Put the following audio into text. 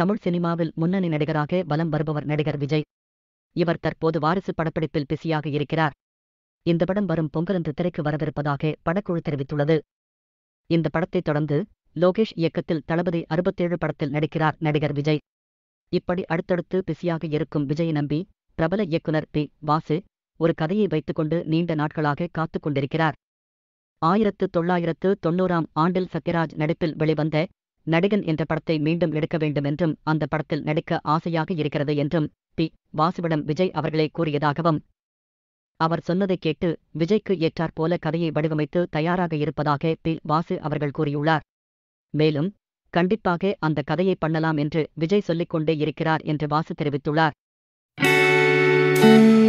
தமிழ் சினிமாவில் முன்னணி நடிகராக வலம் வருபவர் நடிகர் விஜய் இவர் தற்போது வாரிசு படப்பிடிப்பில் பிஸியாக இருக்கிறார் இந்த படம் வரும் பொங்கலன்று திரைக்கு வரவிருப்பதாக படக்குழு தெரிவித்துள்ளது இந்த படத்தை தொடர்ந்து லோகேஷ் இயக்கத்தில் தளபதி அறுபத்தேழு படத்தில் நடிக்கிறார் நடிகர் விஜய் இப்படி அடுத்தடுத்து பிஸியாக இருக்கும் விஜய் நம்பி பிரபல இயக்குனர் பி வாசு ஒரு கதையை வைத்துக்கொண்டு நீண்ட நாட்களாக காத்துக் கொண்டிருக்கிறார் ஆயிரத்து தொள்ளாயிரத்து தொன்னூறாம் ஆண்டில் சத்யராஜ் நடிப்பில் வெளிவந்த நடிகன் என்ற படத்தை மீண்டும் எடுக்க வேண்டும் என்றும் அந்த படத்தில் நடிக்க ஆசையாக இருக்கிறது என்றும் பி வாசுவிடம் விஜய் அவர்களே கூறியதாகவும் அவர் சொன்னதை கேட்டு விஜய்க்கு ஏற்றாற்போல கதையை வடிவமைத்து தயாராக இருப்பதாக பி வாசு அவர்கள் கூறியுள்ளார் மேலும் கண்டிப்பாக அந்த கதையை பண்ணலாம் என்று விஜய் சொல்லிக்கொண்டே இருக்கிறார் என்று வாசு தெரிவித்துள்ளார்